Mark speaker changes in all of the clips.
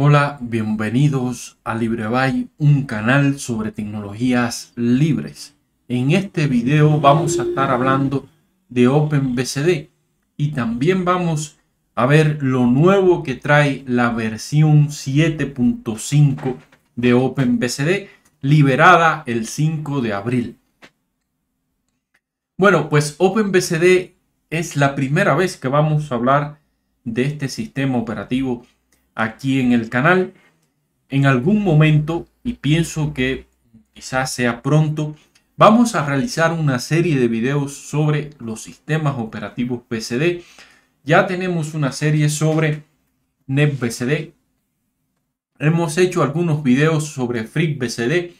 Speaker 1: Hola, bienvenidos a LibreBay, un canal sobre tecnologías libres. En este video vamos a estar hablando de OpenBCD y también vamos a ver lo nuevo que trae la versión 7.5 de OpenBCD, liberada el 5 de abril. Bueno, pues OpenBCD es la primera vez que vamos a hablar de este sistema operativo aquí en el canal. En algún momento, y pienso que quizás sea pronto, vamos a realizar una serie de videos sobre los sistemas operativos PCD. Ya tenemos una serie sobre NetBCD. Hemos hecho algunos videos sobre FreeBSD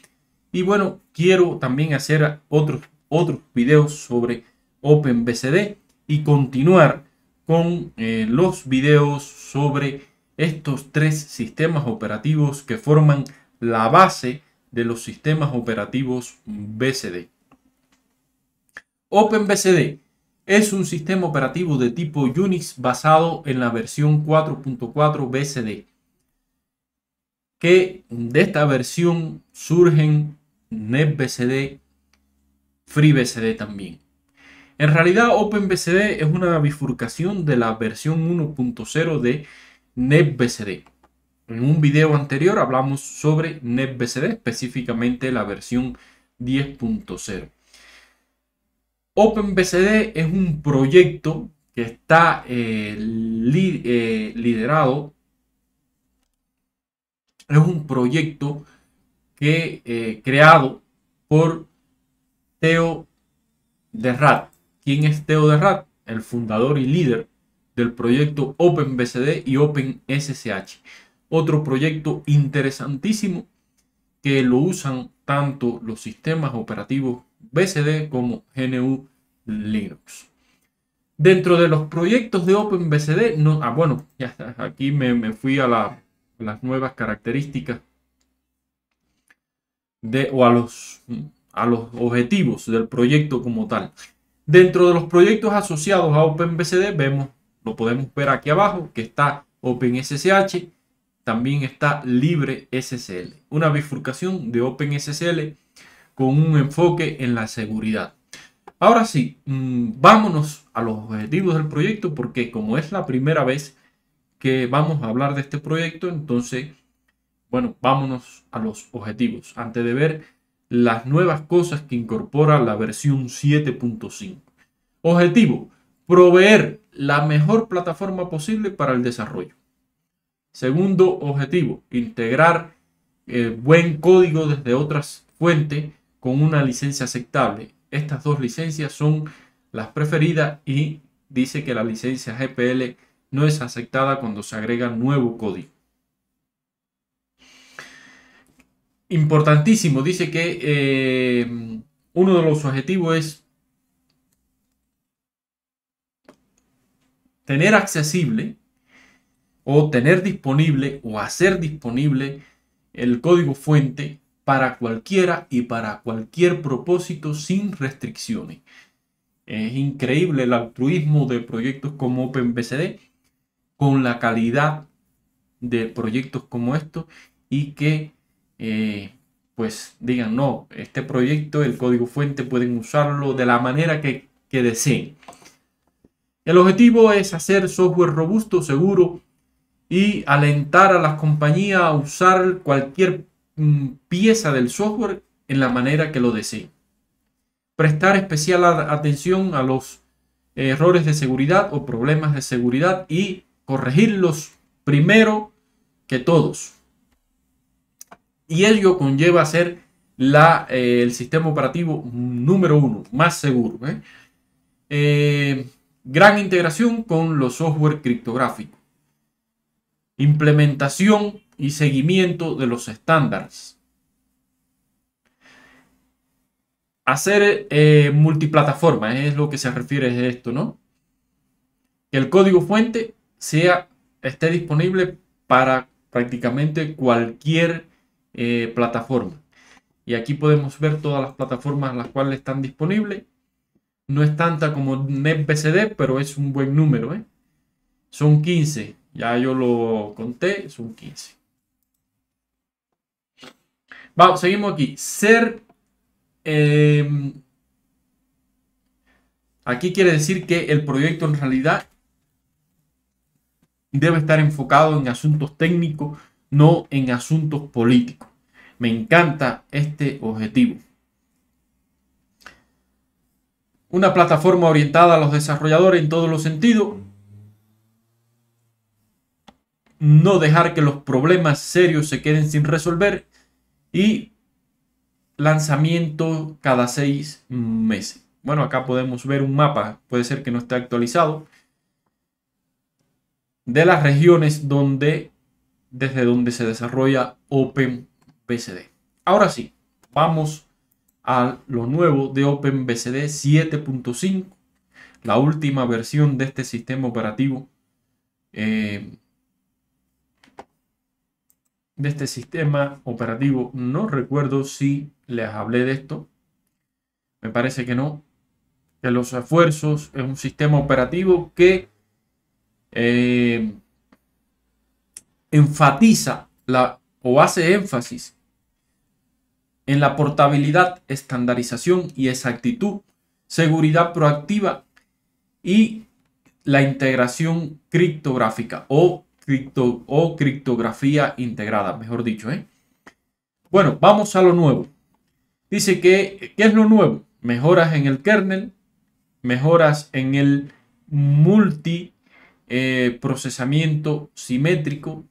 Speaker 1: Y bueno, quiero también hacer otros, otros videos sobre OpenBCD y continuar con eh, los videos sobre estos tres sistemas operativos que forman la base de los sistemas operativos BCD. OpenBCD es un sistema operativo de tipo Unix basado en la versión 4.4 BCD, que de esta versión surgen NetBCD, FreeBCD también. En realidad OpenBCD es una bifurcación de la versión 1.0 de NetBCD. En un video anterior hablamos sobre NetBCD, específicamente la versión 10.0. OpenBCD es un proyecto que está eh, eh, liderado, es un proyecto que eh, creado por Teo de rat ¿Quién es Teo de Rat? El fundador y líder del proyecto OpenBCD y OpenSSH. Otro proyecto interesantísimo que lo usan tanto los sistemas operativos BCD como GNU Linux. Dentro de los proyectos de OpenBCD, no, ah, bueno, ya aquí me, fui a, las nuevas características de, o a los, a los objetivos del proyecto como tal. Dentro de los proyectos asociados a OpenBCD vemos lo podemos ver aquí abajo que está OpenSSH, también está LibreSSL. Una bifurcación de OpenSSL con un enfoque en la seguridad. Ahora sí, mm, vámonos a los objetivos del proyecto porque como es la primera vez que vamos a hablar de este proyecto, entonces, bueno, vámonos a los objetivos antes de ver las nuevas cosas que incorpora la versión 7.5. Objetivo, proveer la mejor plataforma posible para el desarrollo. Segundo objetivo, integrar eh, buen código desde otras fuentes con una licencia aceptable. Estas dos licencias son las preferidas y dice que la licencia GPL no es aceptada cuando se agrega nuevo código. Importantísimo, dice que eh, uno de los objetivos es tener accesible o tener disponible o hacer disponible el código fuente para cualquiera y para cualquier propósito sin restricciones. Es increíble el altruismo de proyectos como OpenBCD con la calidad de proyectos como estos y que eh, pues digan no, este proyecto, el código fuente pueden usarlo de la manera que deseen. El objetivo es hacer software robusto, seguro y alentar a las compañías a usar cualquier mm, pieza del software en la manera que lo deseen. Prestar especial atención a los errores de seguridad o problemas de seguridad y corregirlos primero que todos. Y ello conlleva ser la, eh, el sistema operativo número uno, más seguro. ¿eh? eh Gran integración con los software criptográficos. Implementación y seguimiento de los estándares. Hacer eh, multiplataforma eh, es lo que se refiere a esto, ¿no? Que el código fuente sea, esté disponible para prácticamente cualquier eh, plataforma. Y aquí podemos ver todas las plataformas las cuales están disponibles no es tanta como NetBCD, pero es un buen número. ¿eh? Son 15. Ya yo lo conté, son 15. Vamos, seguimos aquí. Ser. Em, aquí quiere decir que el proyecto en realidad debe estar enfocado en asuntos técnicos, no en asuntos políticos. Me encanta este objetivo una plataforma orientada a los desarrolladores en todos los sentidos, no dejar que los problemas serios se queden sin resolver y lanzamiento cada seis meses. Bueno, acá podemos ver un mapa, puede ser que no esté actualizado, de las regiones donde, desde donde se desarrolla OpenBSD. Ahora sí, vamos a lo nuevo de OpenBCD 7.5, la última versión de este sistema operativo. Eh, de este sistema operativo, no recuerdo si les hablé de esto, me parece que no, que los esfuerzos es un sistema operativo que eh, enfatiza la, o hace énfasis en la portabilidad, estandarización y exactitud, seguridad proactiva y la integración criptográfica o, cripto, o criptografía integrada, mejor dicho. ¿eh? Bueno, vamos a lo nuevo. Dice que, ¿qué es lo nuevo? Mejoras en el kernel, mejoras en el multiprocesamiento eh, simétrico,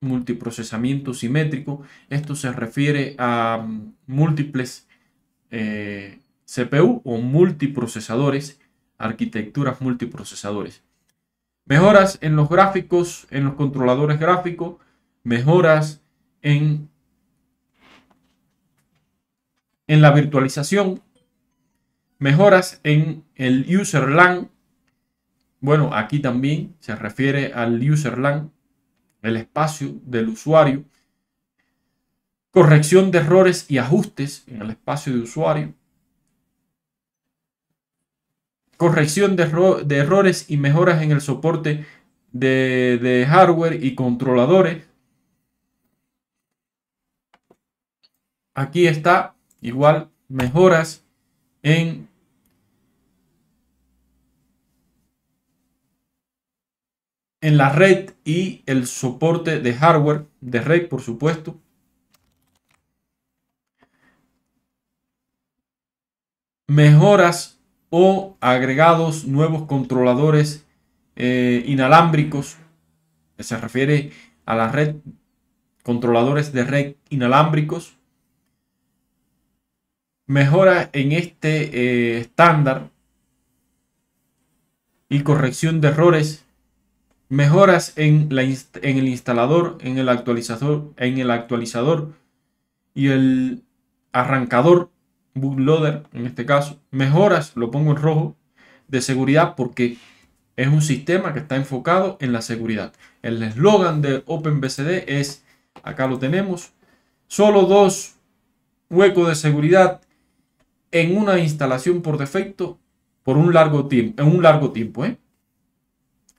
Speaker 1: multiprocesamiento simétrico. Esto se refiere a mm, múltiples eh, CPU o multiprocesadores, arquitecturas multiprocesadores. Mejoras en los gráficos, en los controladores gráficos, mejoras en, en la virtualización, mejoras en el user LAN. Bueno, aquí también se refiere al user LAN, el espacio del usuario, corrección de errores y ajustes en el espacio de usuario, corrección de, errores y mejoras en el soporte de, de hardware y controladores. Aquí está igual mejoras en en la red y el soporte de hardware de red, por supuesto. Mejoras o agregados nuevos controladores eh, inalámbricos. Se refiere a la red, controladores de red inalámbricos. Mejora en este eh, estándar y corrección de errores mejoras en, el instalador, en el actualizador, en el actualizador y el arrancador bootloader en este caso. Mejoras, lo pongo en rojo, de seguridad porque es un sistema que está enfocado en la seguridad. El eslogan de OpenBCD es, acá lo tenemos, solo dos huecos de seguridad en una instalación por defecto por un largo tiempo, en un largo tiempo, ¿eh?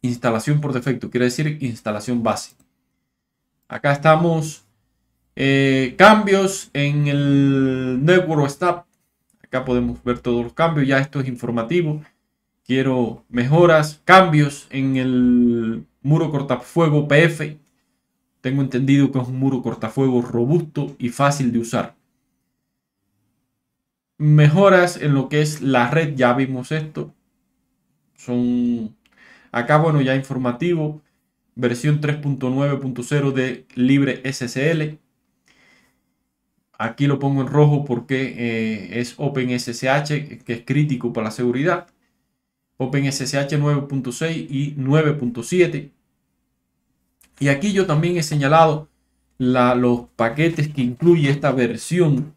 Speaker 1: instalación por defecto, quiere decir instalación base. Acá estamos eh, cambios en el network stack. Acá podemos ver todos los cambios, ya esto es informativo. Quiero mejoras, cambios en el muro cortafuego PF. Tengo entendido que es un muro cortafuego robusto y fácil de usar. Mejoras en lo que es la red, ya vimos esto. Son Acá, bueno, ya informativo, versión 3.9.0 de Libre SSL. Aquí lo pongo en rojo porque eh, es OpenSSH, que es crítico para la seguridad. OpenSSH 9.6 y 9.7. Y aquí yo también he señalado los paquetes que incluye esta versión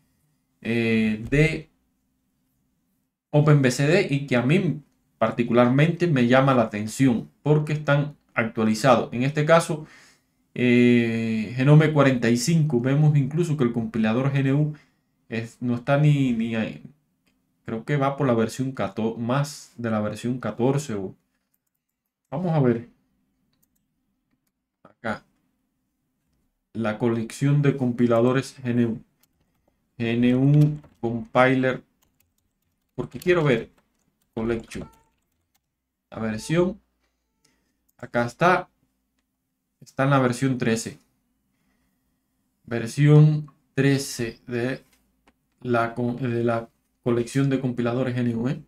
Speaker 1: eh, de OpenBCD y que a mí particularmente me llama la atención porque están actualizados. En este caso, eh, Genome 45, vemos incluso que el compilador GNU no está ni, ni ahí. creo que va por la versión 14, más de la versión 14. vamos a ver. Acá. La colección de compiladores GNU. GNU Compiler. Porque quiero ver. Collection la versión. Acá está. Está en la versión 13. Versión 13 de la, de la colección de compiladores GNU. E.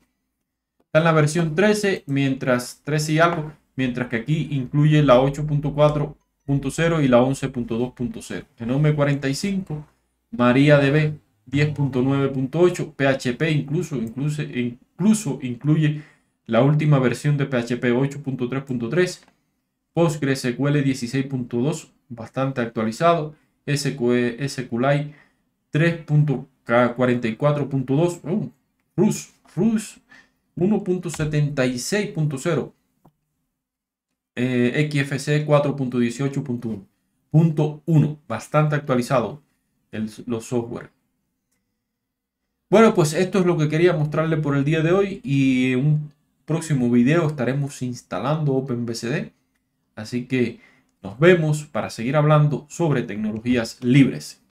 Speaker 1: Está en la versión 13, mientras 13 y algo, mientras que aquí incluye la 8.4.0 y la 11.2.0. Genome 45, MariaDB 10.9.8, PHP incluso, incluso, incluso incluye la última versión de PHP 8.3.3, PostgreSQL 16.2, bastante actualizado, SQLite 3.44.2, uh, RUS, RUS 1.76.0, XFC 4.18.1. bastante actualizado los software. Bueno, pues esto es lo que quería mostrarle por el día de hoy y un próximo video estaremos instalando OpenBCD. Así que nos vemos para seguir hablando sobre tecnologías libres.